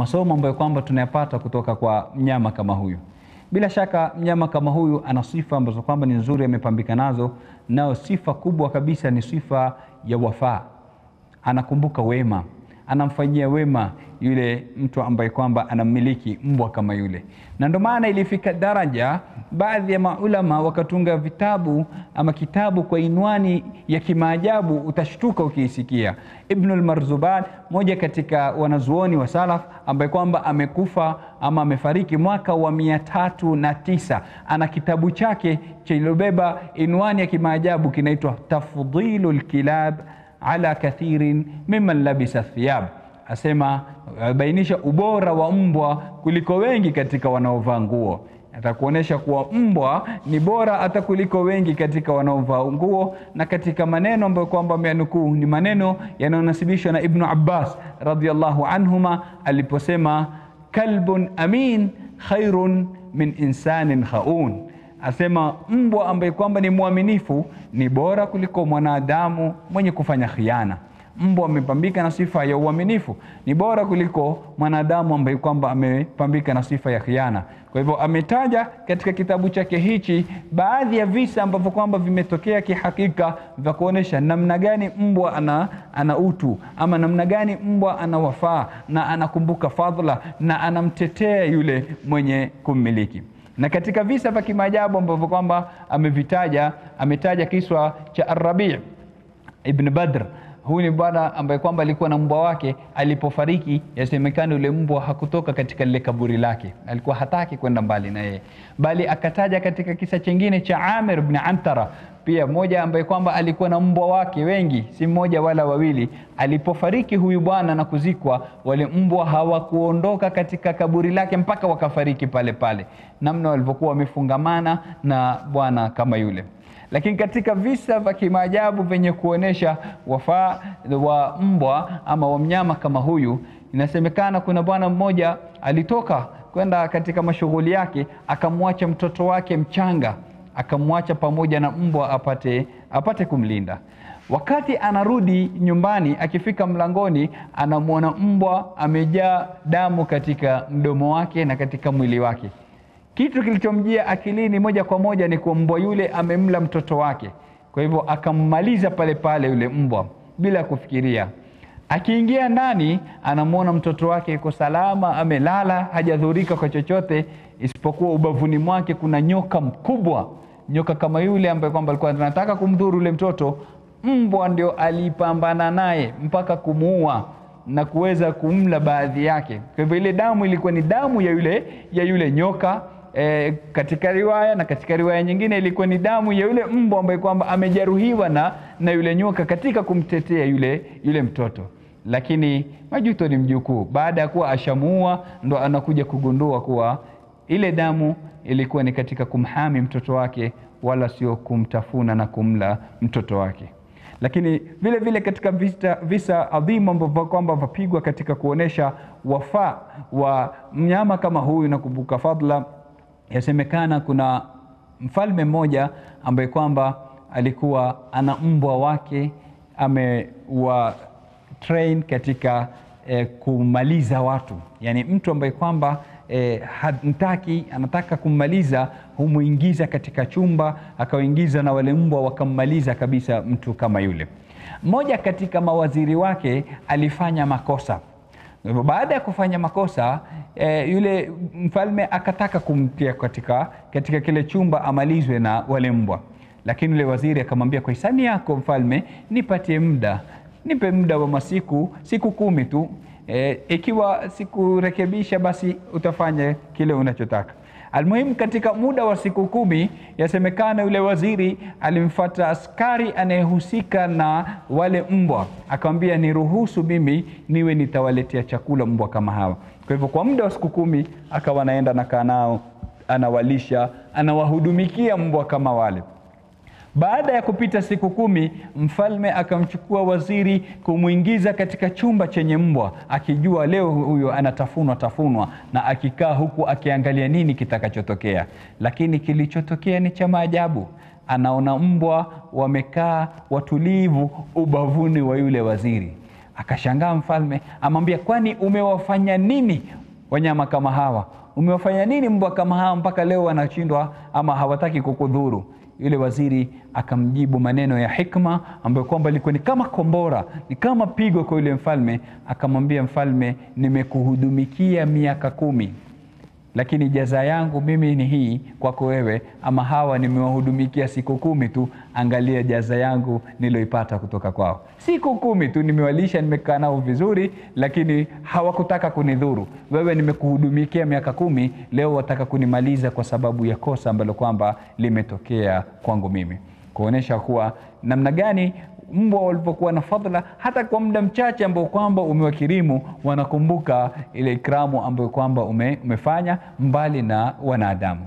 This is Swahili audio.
masomo ambayo kwamba tunayapata kutoka kwa mnyama kama huyu. Bila shaka mnyama kama huyu ana sifa ambazo kwamba ni nzuri, amepambika nazo, nayo sifa kubwa kabisa ni sifa ya wafaa, anakumbuka wema anamfanyia wema yule mtu ambaye kwamba anamiliki mbwa kama yule, na ndio maana ilifika daraja baadhi ya maulama wakatunga vitabu ama kitabu kwa inwani ya kimaajabu, utashtuka ukiisikia. Ibnul Marzuban, moja katika wanazuoni wa salaf ambaye kwamba amekufa ama amefariki mwaka wa mia tatu na tisa, ana kitabu chake chilobeba inwani ya kimaajabu kinaitwa Tafdhilul Kilab ala kathirin miman labisa thiyab, asema eh, bainisha ubora wa mbwa kuliko wengi katika wanaovaa nguo atakuonesha kuwa mbwa ni bora hata kuliko wengi katika wanaovaa nguo. Na katika maneno ambayo kwamba ameyanukuu ni maneno yanayonasibishwa na Ibnu Abbas radhiyallahu anhuma aliposema, kalbun amin khairun min insanin khaun asema mbwa ambaye kwamba ni mwaminifu ni bora kuliko mwanadamu mwenye kufanya khiana. Mbwa amepambika na sifa ya uaminifu ni bora kuliko mwanadamu ambaye kwamba amepambika na sifa ya khiana. Kwa hivyo ametaja katika kitabu chake hichi baadhi ya visa ambavyo kwamba vimetokea kihakika vya kuonesha namna gani mbwa ana, ana utu ama namna gani mbwa anawafaa na anakumbuka fadhila na anamtetea yule mwenye kummiliki na katika visa vya kimaajabu ambavyo kwamba amevitaja ametaja kiswa cha Arrabi ibn Badr Huyu ni bwana ambaye kwamba alikuwa na mbwa wake. Alipofariki, yasemekana yule mbwa hakutoka katika lile kaburi lake, alikuwa hataki kwenda mbali na yeye, bali akataja katika kisa chingine cha Amir ibn Antara pia mmoja ambaye kwamba alikuwa na mbwa wake wengi, si mmoja wala wawili. Alipofariki huyu bwana na kuzikwa, wale mbwa hawakuondoka katika kaburi lake mpaka wakafariki pale pale, namna walivyokuwa wamefungamana na bwana kama yule. Lakini katika visa vya kimaajabu vyenye kuonesha wafaa wa mbwa ama wa mnyama kama huyu, inasemekana kuna bwana mmoja alitoka kwenda katika mashughuli yake, akamwacha mtoto wake mchanga, akamwacha pamoja na mbwa apate, apate kumlinda. Wakati anarudi nyumbani, akifika mlangoni, anamwona mbwa amejaa damu katika mdomo wake na katika mwili wake kitu kilichomjia akilini moja kwa moja ni kuwa mbwa yule amemla mtoto wake. Kwa hivyo akammaliza pale pale yule mbwa bila kufikiria. Akiingia ndani, anamwona mtoto wake yuko salama, amelala, hajadhurika kwa chochote, isipokuwa ubavuni mwake kuna nyoka mkubwa. Nyoka kama yule ambaye kwamba alikuwa anataka kumdhuru yule mtoto, mbwa ndio alipambana naye mpaka kumuua na kuweza kumla baadhi yake. Kwa hivyo ile damu ilikuwa ni damu ya yule ya yule nyoka e, katika riwaya na katika riwaya nyingine ilikuwa ni damu ya yule mbwa ambaye kwamba amejeruhiwa na, na yule nyoka katika kumtetea yule, yule mtoto lakini majuto ni mjukuu. Baada ya kuwa ashamuua, ndo anakuja kugundua kuwa ile damu ilikuwa ni katika kumhami mtoto wake, wala sio kumtafuna na kumla mtoto wake. Lakini vile vile katika visa, visa adhimu ambavyo kwamba vapigwa katika kuonesha wafaa wa mnyama kama huyu na kumbuka fadhila Yasemekana kuna mfalme mmoja ambaye kwamba alikuwa ana mbwa wake amewa train katika eh, kumaliza watu, yaani mtu ambaye kwamba eh, hamtaki anataka kummaliza, humwingiza katika chumba, akawaingiza na wale mbwa wakammaliza kabisa mtu kama yule. Mmoja katika mawaziri wake alifanya makosa Hivyo baada ya kufanya makosa e, yule mfalme akataka kumtia katika, katika kile chumba amalizwe na wale mbwa, lakini yule waziri akamwambia, kwa hisani yako mfalme, nipatie muda, nipe muda wa masiku siku kumi tu, eh, ikiwa e, sikurekebisha, basi utafanya kile unachotaka. Almuhimu, katika muda wa siku kumi yasemekana yule waziri alimfuata askari anayehusika na wale mbwa, akamwambia niruhusu mimi niwe nitawaletea chakula mbwa kama hawa. Kwa hivyo kwa muda wa siku kumi akawa anaenda na kaa nao, anawalisha, anawahudumikia mbwa kama wale. Baada ya kupita siku kumi, mfalme akamchukua waziri kumwingiza katika chumba chenye mbwa, akijua leo huyo anatafunwa tafunwa, na akikaa huku akiangalia nini kitakachotokea. Lakini kilichotokea ni cha maajabu. Anaona mbwa wamekaa watulivu ubavuni wa yule waziri. Akashangaa mfalme, amwambia, kwani umewafanya nini wanyama kama hawa? umewafanya nini mbwa kama hawa mpaka leo wanashindwa ama hawataki kukudhuru? Yule waziri akamjibu maneno ya hikma ambayo kwamba ilikuwa ni kama kombora, ni kama pigo kwa yule mfalme. Akamwambia mfalme, nimekuhudumikia miaka kumi lakini jaza yangu mimi ni hii kwako wewe, ama hawa nimewahudumikia siku kumi tu, angalia jaza yangu niloipata kutoka kwao. Siku kumi tu nimewalisha, nimekaa nao vizuri, lakini hawakutaka kunidhuru. Wewe nimekuhudumikia miaka kumi, leo wataka kunimaliza kwa sababu ya kosa ambalo kwamba limetokea kwangu mimi, kuonyesha kuwa namna gani mbwa walipokuwa na fadhila hata kwa muda mchache ambao kwamba umewakirimu, wanakumbuka ile ikramu ambayo kwamba ume, umefanya mbali na wanadamu.